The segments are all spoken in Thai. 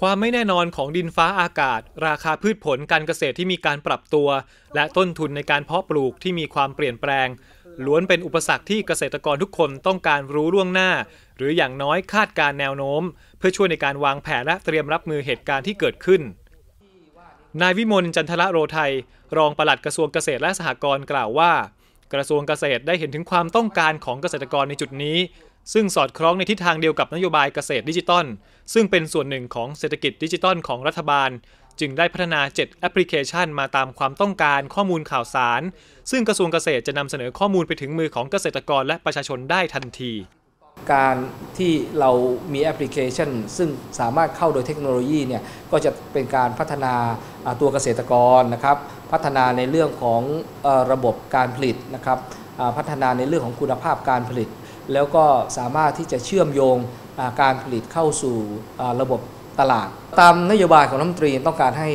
ความไม่แน่นอนของดินฟ้าอากาศ ราคาพืชผลการเกษตรที่มีการปรับตัว และต้นทุนในการเพาะปลูกที่มีความเปลี่ยนแปลงล้วนเป็นอุปสรรคที่เกษตรกรทุกคนต้องการรู้ล่วงหน้า หรืออย่างน้อยคาดการแนวโน้ม เพื่อช่วยในการวางแผนและเตรียมรับมือเหตุการณ์ที่เกิดขึ้น นายวิมลจันทละโรไทยรองปลัดกระทรวงเกษตรและสหกรณ์กล่าวว่า กระทรวงเกษตรได้เห็นถึงความต้องการของเกษตรกรในจุดนี้ซึ่งสอดคล้องในทิศทางเดียวกับนโยบายเกษตรดิจิตอลซึ่งเป็นส่วนหนึ่งของเศรษฐกิจดิจิตอลของรัฐบาล จึงได้พัฒนา7แอปพลิเคชันมาตามความต้องการข้อมูลข่าวสาร ซึ่งกระทรวงเกษตรจะนำเสนอข้อมูลไปถึงมือของเกษตรกร และประชาชนได้ทันที การที่เรามีแอปพลิเคชัน ซึ่งสามารถเข้าโดยเทคโนโลยีเนี่ยก็จะเป็นการพัฒนาตัวเกษตรกรนะครับพัฒนาในเรื่องของระบบการผลิตนะครับพัฒนาในเรื่องของคุณภาพการผลิตแล้วก็สามารถที่จะเชื่อมโยงการผลิตเข้าสู่ระบบตลาด ตามนโยบายของรัฐมนตรีต้องการให้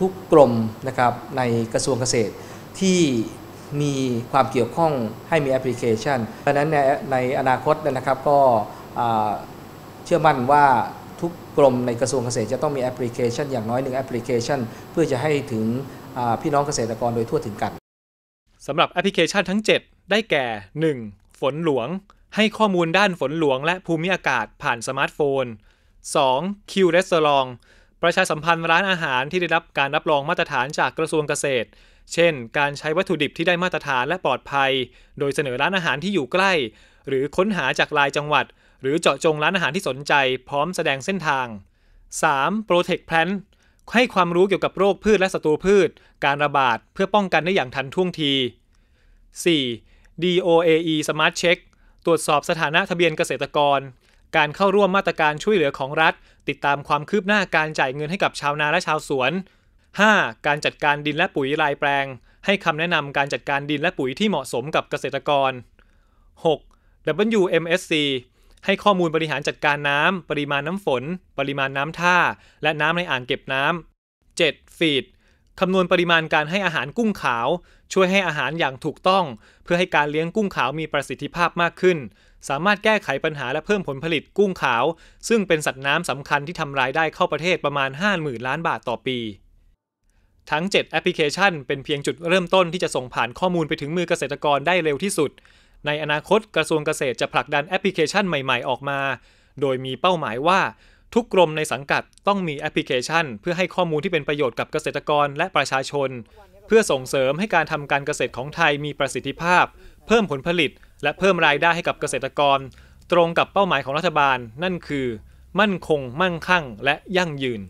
ทุกกรมนะครับในกระทรวงเกษตร ที่มีความเกี่ยวข้องให้มีแอปพลิเคชัน เพราะนั้นในในอนาคตนะครับก็เชื่อมั่นว่าทุกกรมในกระทรวงเกษตร จะต้องมีแอปพลิเคชัน อย่างน้อยหนึ่งแอปพลิเคชันเพื่อจะให้ถึงพี่น้องเกษตรกรโดยทั่วถึงกันสำหรับแอปพลิเคชันทั้ง 7 ได้แก่ 1. ฝนหลวงให้ข้อมูลด้านฝนหลวงและภูมิอากาศผ่านสมาร์ทโฟน 2. Q Restaurant ประชาสัมพันธ์ร้านอาหารที่ได้รับการรับรองมาตรฐานจากกระทรวงเกษตร เช่น การใช้วัตถุดิบที่ได้มาตรฐานและปลอดภัย โดยเสนอร้านอาหารที่อยู่ใกล้ หรือค้นหาจากลายจังหวัด หรือเจาะจงร้านอาหารที่สนใจพร้อมแสดงเส้นทาง 3. Protect p l a n ให้ความรู้เกี่ยวกับโรคพืชและศัตรูพืช การระบาดเพื่อป้องกันได้อย่างทันท่วงที 4. DOAE Smart Check ตรวจสอบสถานะทะเบียนเกษตรกร การเข้าร่วมมาตรการช่วยเหลือของรัฐ ติดตามความคืบหน้าการจ่ายเงินให้กับชาวนาและชาวสวน 5. การจัดการดินและปุ๋ยรายแปลง ให้คำแนะนำการจัดการดินและปุ๋ยที่เหมาะสมกับเกษตรกร 6. WMSC ให้ข้อมูลบริหารจัดการน้ำ ปริมาณน้ำฝน ปริมาณน้ำท่า และน้ำในอ่างเก็บน้ำ 7. ฟีดคำนวณปริมาณการให้อาหารกุ้งขาว ช่วยให้อาหารอย่างถูกต้อง เพื่อให้การเลี้ยงกุ้งขาวมีประสิทธิภาพมากขึ้น สามารถแก้ไขปัญหาและเพิ่มผลผลิตกุ้งขาว ซึ่งเป็นสัตว์น้ำสำคัญที่ทำรายได้เข้าประเทศประมาณ 50,000ล้านบาทต่อปี ทั้ง 7 แอปพลิเคชัน เป็นเพียงจุดเริ่มต้นที่จะส่งผ่านข้อมูลไปถึงมือเกษตรกรได้เร็วที่สุด ในอนาคตกระทรวงเกษตรจะผลักดันแอปพลิเคชันใหม่ๆออกมา โดยมีเป้าหมายว่าทุกกรมในสังกัดต้องมีแอปพลิเคชันเพื่อให้ข้อมูลที่เป็นประโยชน์กับเกษตรกรและประชาชน เพื่อส่งเสริมให้การทำการเกษตรของไทยมีประสิทธิภาพ เพิ่มผลผลิตและเพิ่มรายได้ให้กับเกษตรกร ตรงกับเป้าหมายของรัฐบาล นั่นคือ มั่นคงมั่งคั่ง และยั่งยืน